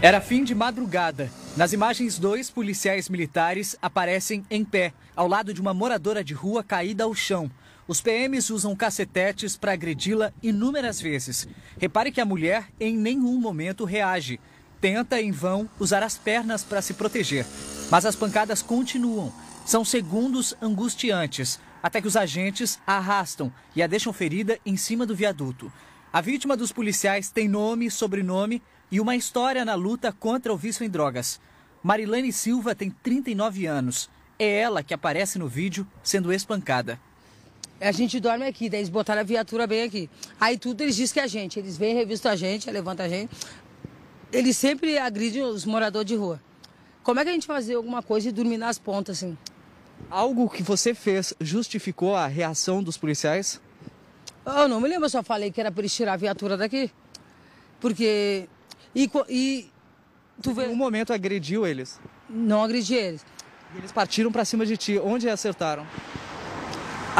Era fim de madrugada. Nas imagens, dois policiais militares aparecem em pé, ao lado de uma moradora de rua caída ao chão. Os PMs usam cacetetes para agredi-la inúmeras vezes. Repare que a mulher em nenhum momento reage. Tenta, em vão, usar as pernas para se proteger. Mas as pancadas continuam. São segundos angustiantes, até que os agentes a arrastam e a deixam ferida em cima do viaduto. A vítima dos policiais tem nome, sobrenome e uma história na luta contra o vício em drogas. Marilene Silva tem 39 anos. É ela que aparece no vídeo sendo espancada. A gente dorme aqui, daí eles botaram a viatura bem aqui. Aí tudo eles dizem que é a gente. Eles vêm, revistam a gente, levantam a gente. Eles sempre agridem os moradores de rua. Como é que a gente fazer alguma coisa e dormir nas pontas, assim? Algo que você fez justificou a reação dos policiais? Eu ah, não me lembro eu só falei que era para eles tirar a viatura daqui. Porque. E. e tu vê... Em um momento agrediu eles? Não agredi eles. E eles partiram para cima de ti. Onde acertaram?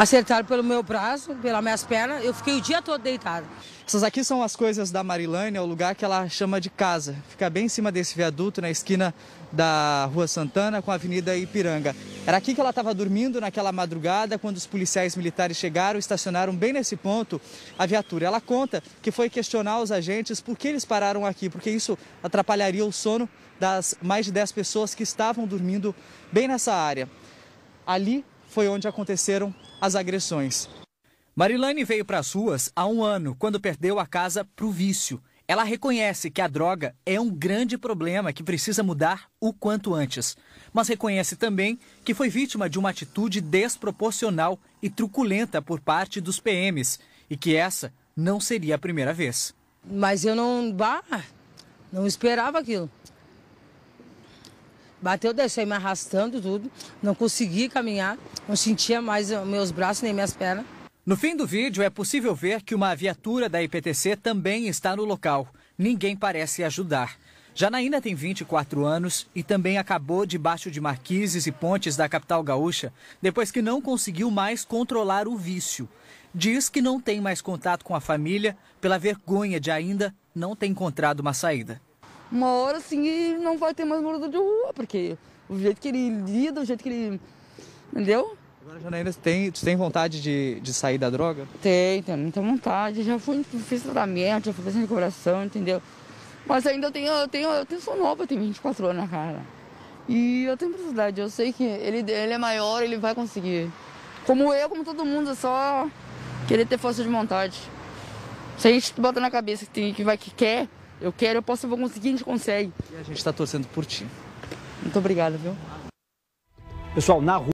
Acertaram pelo meu braço, pelas minhas pernas, eu fiquei o dia todo deitada. Essas aqui são as coisas da Marilânia, é o lugar que ela chama de casa. Fica bem em cima desse viaduto, na esquina da Rua Santana com a Avenida Ipiranga. Era aqui que ela estava dormindo naquela madrugada, quando os policiais militares chegaram e estacionaram bem nesse ponto a viatura. Ela conta que foi questionar os agentes por que eles pararam aqui, porque isso atrapalharia o sono das mais de 10 pessoas que estavam dormindo bem nessa área. Ali foi onde aconteceram as agressões. Marilane veio para as ruas há um ano, quando perdeu a casa para o vício. Ela reconhece que a droga é um grande problema que precisa mudar o quanto antes, mas reconhece também que foi vítima de uma atitude desproporcional e truculenta por parte dos PMs e que essa não seria a primeira vez. Mas eu não, bah, não esperava aquilo. Bateu, deixei me arrastando tudo, não consegui caminhar, não sentia mais eh, meus braços nem minhas pernas. No fim do vídeo é possível ver que uma viatura da IPTC também está no local. Ninguém parece ajudar. Janaína tem 24 anos e também acabou debaixo de marquises e pontes da capital gaúcha depois que não conseguiu mais controlar o vício. Diz que não tem mais contato com a família pela vergonha de ainda não ter encontrado uma saída uma hora assim não vai ter mais morador de rua, porque o jeito que ele lida, o jeito que ele. Entendeu? Agora, Janaína, tem, ainda tem vontade de, de sair da droga? Tem, tenho muita vontade. Já fui, fiz tratamento, já fui fazendo recuperação, entendeu? Mas ainda eu tenho, eu tenho, eu tenho, sou nova, eu tenho 24 anos na cara. E eu tenho necessidade, eu sei que ele, ele é maior, ele vai conseguir. Como eu, como todo mundo, é só querer ter força de vontade. Se a gente bota na cabeça que, tem, que vai que quer, eu quero, eu posso, eu vou conseguir, a gente consegue. E a gente está torcendo por ti. Muito obrigada, viu? Pessoal, na rua.